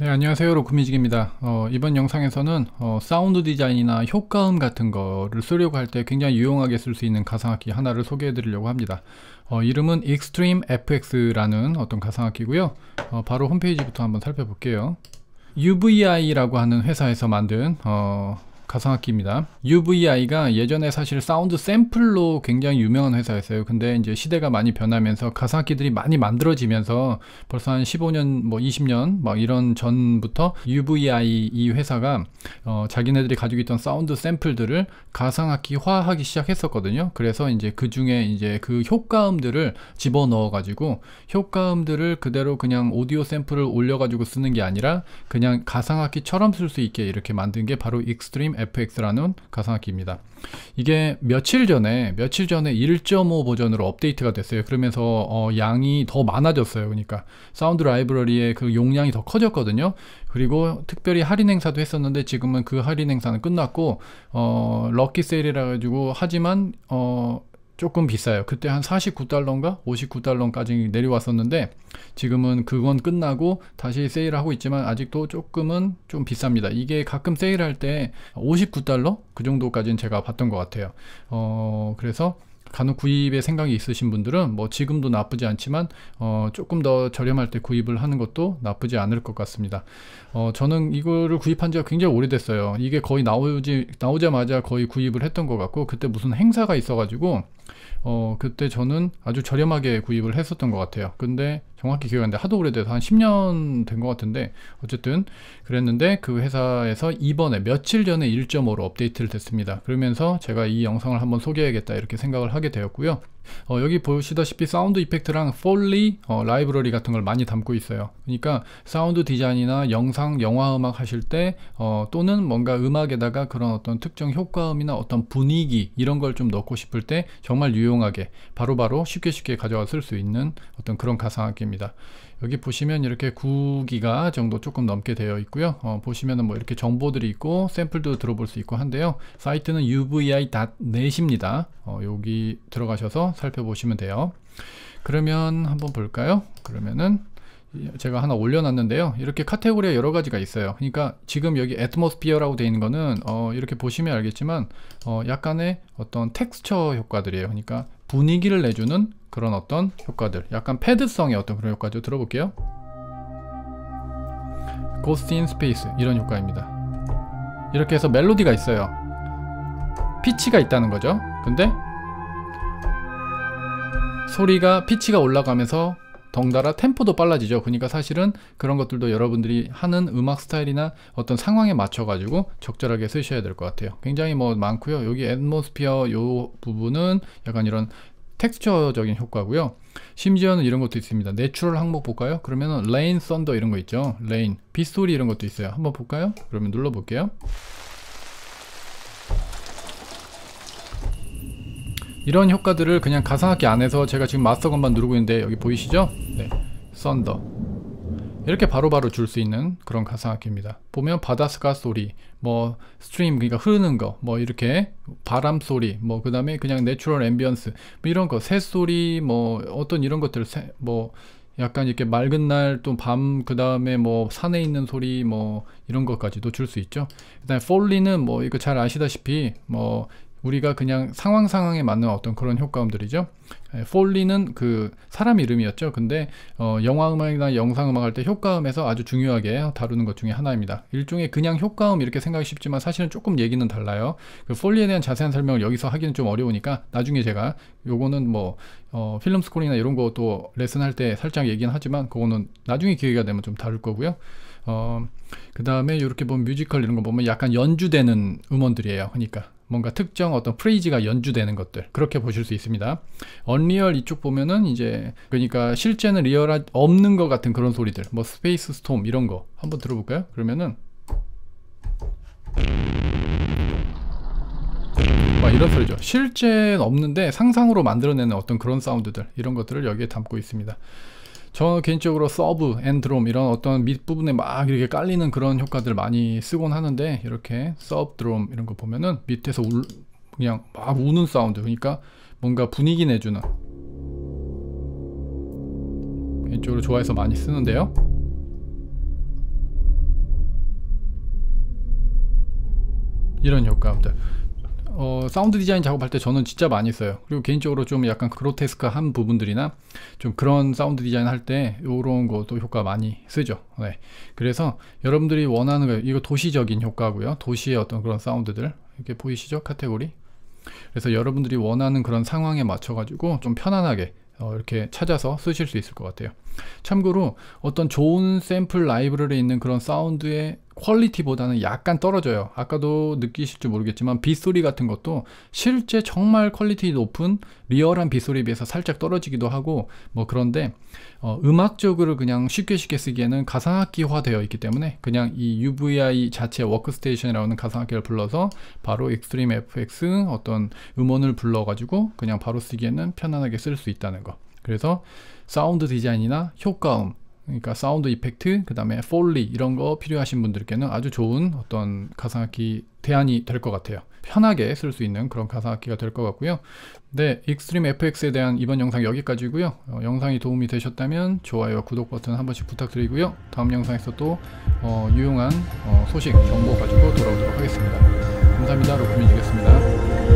네 안녕하세요 로쿠미직입니다 어, 이번 영상에서는 어, 사운드 디자인이나 효과음 같은 거를 쓰려고 할 때 굉장히 유용하게 쓸 수 있는 가상악기 하나를 소개해 드리려고 합니다 어, 이름은 Extreme FX라는 어떤 가상악기고요 어, 바로 홈페이지부터 한번 살펴볼게요 UVI라고 하는 회사에서 만든 어, 가상악기입니다. UVI가 예전에 사실 사운드 샘플로 굉장히 유명한 회사였어요. 근데 이제 시대가 많이 변하면서 가상악기들이 많이 만들어지면서 벌써 한 15년 뭐 20년 막 뭐 이런 전부터 UVI 이 회사가 어, 자기네들이 가지고 있던 사운드 샘플들을 가상악기화 하기 시작했었거든요. 그래서 이제 그 중에 이제 그 효과음들을 집어넣어 가지고 효과음들을 그대로 그냥 오디오 샘플을 올려 가지고 쓰는 게 아니라 그냥 가상악기처럼 쓸 수 있게 이렇게 만든 게 바로 익스트림 FX라는 가상악기입니다. 이게 며칠 전에 며칠 전에 1.5 버전으로 업데이트가 됐어요. 그러면서 어, 양이 더 많아졌어요. 그러니까 사운드 라이브러리의 그 용량이 더 커졌거든요. 그리고 특별히 할인 행사도 했었는데 지금은 그 할인 행사는 끝났고 어, 럭키 세일이라 가지고 하지만 어, 조금 비싸요. 그때 한 49달러인가 59달러까지 내려왔었는데 지금은 그건 끝나고 다시 세일하고 있지만 아직도 조금은 좀 비쌉니다. 이게 가끔 세일할 때 59달러 그 정도까지는 제가 봤던 것 같아요. 어, 그래서 간혹 구입의 생각이 있으신 분들은 뭐 지금도 나쁘지 않지만 어 조금 더 저렴할 때 구입을 하는 것도 나쁘지 않을 것 같습니다. 어 저는 이거를 구입한 지가 굉장히 오래됐어요. 이게 거의 나오지 나오자마자 거의 구입을 했던 것 같고 그때 무슨 행사가 있어가지고 어 그때 저는 아주 저렴하게 구입을 했었던 것 같아요. 근데 정확히 기억이 안 나는데 하도 오래돼서 한 10년 된 것 같은데 어쨌든 그랬는데 그 회사에서 이번에 며칠 전에 1.5로 업데이트를 됐습니다. 그러면서 제가 이 영상을 한번 소개해야겠다 이렇게 생각을 하게 하게 되었고요. 어, 여기 보시다시피 사운드 이펙트랑 폴리 어, 라이브러리 같은 걸 많이 담고 있어요 그러니까 사운드 디자인이나 영상 영화 음악 하실 때 어, 또는 뭔가 음악에다가 그런 어떤 특정 효과음이나 어떤 분위기 이런 걸 좀 넣고 싶을 때 정말 유용하게 바로바로 바로 쉽게 쉽게 가져와 쓸 수 있는 어떤 그런 가상악기입니다 여기 보시면 이렇게 9기가 정도 조금 넘게 되어 있고요 어, 보시면은 뭐 이렇게 정보들이 있고 샘플도 들어볼 수 있고 한데요 사이트는 uvi.net입니다 어, 여기 들어가셔서 살펴보시면 돼요. 그러면 한번 볼까요? 그러면은 제가 하나 올려놨는데요. 이렇게 카테고리에 여러 가지가 있어요. 그러니까 지금 여기 atmosphere라고 되어 있는 거는 어 이렇게 보시면 알겠지만 어 약간의 어떤 텍스처 효과들이에요. 그러니까 분위기를 내주는 그런 어떤 효과들. 약간 패드성의 어떤 그런 효과죠. 들어볼게요. Ghost in Space 이런 효과입니다. 이렇게 해서 멜로디가 있어요. 피치가 있다는 거죠. 근데 소리가 피치가 올라가면서 덩달아 템포도 빨라지죠 그러니까 사실은 그런 것들도 여러분들이 하는 음악 스타일이나 어떤 상황에 맞춰 가지고 적절하게 쓰셔야 될 것 같아요 굉장히 뭐 많고요 여기 앳모스피어 요 부분은 약간 이런 텍스처적인 효과고요 심지어는 이런 것도 있습니다 내추럴 항목 볼까요 그러면은 레인 썬더 이런 거 있죠 레인 빗소리 이런 것도 있어요 한번 볼까요 그러면 눌러 볼게요 이런 효과들을 그냥 가상악기 안에서 제가 지금 마스터건만 누르고 있는데 여기 보이시죠? 네, 썬더 이렇게 바로바로 줄 수 있는 그런 가상악기입니다 보면 바다스가 소리, 뭐 스트림 그러니까 흐르는 거, 뭐 이렇게 바람 소리, 뭐 그 다음에 그냥 내추럴 앰비언스 뭐 이런 거, 새소리 뭐 어떤 이런 것들 새, 뭐 약간 이렇게 맑은 날 또 밤 그 다음에 뭐 산에 있는 소리 뭐 이런 것까지도 줄 수 있죠 그 다음에 폴리는 뭐 이거 잘 아시다시피 뭐 우리가 그냥 상황 상황에 맞는 어떤 그런 효과음들이죠. 폴리는 예, 그 사람 이름이었죠. 근데 어 영화 음악이나 영상 음악 할 때 효과음에서 아주 중요하게 다루는 것 중에 하나입니다. 일종의 그냥 효과음 이렇게 생각이 쉽지만 사실은 조금 얘기는 달라요. 그 폴리에 대한 자세한 설명을 여기서 하기는 좀 어려우니까 나중에 제가 요거는 뭐어 필름 스코링이나 이런 것도 레슨할 때 살짝 얘기는 하지만 그거는 나중에 기회가 되면 좀 다룰 거고요. 어그 다음에 이렇게 보면 뮤지컬 이런 거 보면 약간 연주되는 음원들이에요. 그러니까 뭔가 특정 어떤 프레이즈가 연주되는 것들 그렇게 보실 수 있습니다. 언리얼 이쪽 보면은 이제 그러니까 실제는 리얼 없는 것 같은 그런 소리들 뭐 스페이스 스톰 이런 거 한번 들어볼까요? 그러면은 막 이런 소리죠. 실제는 없는데 상상으로 만들어내는 어떤 그런 사운드들 이런 것들을 여기에 담고 있습니다. 저는 개인적으로 서브, 앤드롬 이런 어떤 밑부분에 막 이렇게 깔리는 그런 효과들 을 많이 쓰곤 하는데 이렇게 서브 드롬 이런 거 보면은 밑에서 울, 그냥 막 우는 사운드 그러니까 뭔가 분위기 내주는 개인적으로 좋아해서 많이 쓰는데요 이런 효과음들 어, 사운드 디자인 작업할 때 저는 진짜 많이 써요. 그리고 개인적으로 좀 약간 그로테스크한 부분들이나 좀 그런 사운드 디자인 할때 이런 것도 효과 많이 쓰죠. 네. 그래서 여러분들이 원하는 거 이거 도시적인 효과고요. 도시의 어떤 그런 사운드들 이렇게 보이시죠? 카테고리. 그래서 여러분들이 원하는 그런 상황에 맞춰 가지고 좀 편안하게 어, 이렇게 찾아서 쓰실 수 있을 것 같아요 참고로 어떤 좋은 샘플 라이브러리에 있는 그런 사운드의 퀄리티보다는 약간 떨어져요. 아까도 느끼실지 모르겠지만 빗소리 같은 것도 실제 정말 퀄리티 높은 리얼한 빗소리에 비해서 살짝 떨어지기도 하고 뭐 그런데 어, 음악적으로 그냥 쉽게 쉽게 쓰기에는 가상악기화 되어 있기 때문에 그냥 이 UVI 자체 워크스테이션이라는 가상악기를 불러서 바로 익스트림 FX 어떤 음원을 불러가지고 그냥 바로 쓰기에는 편안하게 쓸 수 있다는 거. 그래서 사운드 디자인이나 효과음 그러니까 사운드 이펙트, 그 다음에 폴리 이런 거 필요하신 분들께는 아주 좋은 어떤 가상악기 대안이 될 것 같아요. 편하게 쓸 수 있는 그런 가상악기가 될 것 같고요. 네, 익스트림 FX에 대한 이번 영상 여기까지고요. 어, 영상이 도움이 되셨다면 좋아요와 구독 버튼 한 번씩 부탁드리고요. 다음 영상에서 또 어, 유용한 어, 소식, 정보 가지고 돌아오도록 하겠습니다. 감사합니다. 로크민이겠습니다.